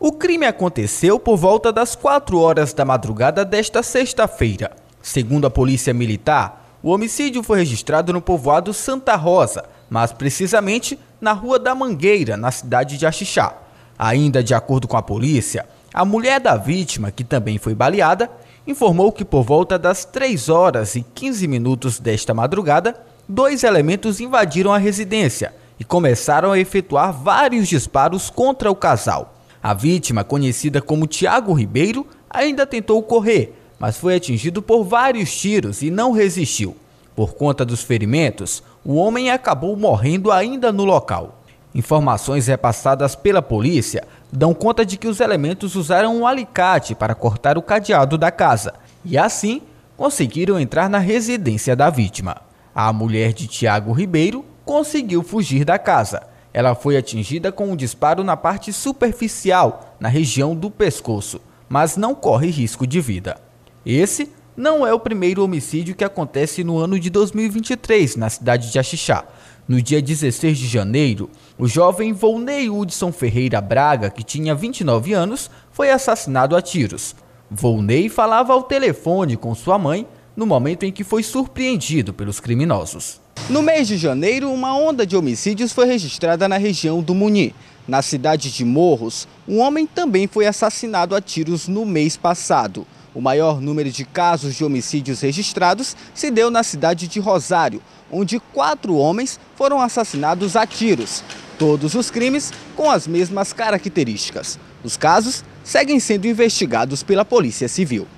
O crime aconteceu por volta das 4 horas da madrugada desta sexta-feira. Segundo a Polícia Militar, o homicídio foi registrado no povoado Santa Rosa, mas precisamente na Rua da Mangueira, na cidade de Axixá. Ainda de acordo com a polícia, a mulher da vítima, que também foi baleada, informou que por volta das 3 horas e 15 minutos desta madrugada, dois elementos invadiram a residência e começaram a efetuar vários disparos contra o casal. A vítima, conhecida como Tiago Ribeiro, ainda tentou correr, mas foi atingido por vários tiros e não resistiu. Por conta dos ferimentos, o homem acabou morrendo ainda no local. Informações repassadas pela polícia dão conta de que os elementos usaram um alicate para cortar o cadeado da casa e assim conseguiram entrar na residência da vítima. A mulher de Tiago Ribeiro conseguiu fugir da casa ela foi atingida com um disparo na parte superficial, na região do pescoço, mas não corre risco de vida. Esse não é o primeiro homicídio que acontece no ano de 2023 na cidade de Axixá. No dia 16 de janeiro, o jovem Volney Hudson Ferreira Braga, que tinha 29 anos, foi assassinado a tiros. Volney falava ao telefone com sua mãe no momento em que foi surpreendido pelos criminosos. No mês de janeiro, uma onda de homicídios foi registrada na região do Muni. Na cidade de Morros, um homem também foi assassinado a tiros no mês passado. O maior número de casos de homicídios registrados se deu na cidade de Rosário, onde quatro homens foram assassinados a tiros. Todos os crimes com as mesmas características. Os casos seguem sendo investigados pela Polícia Civil.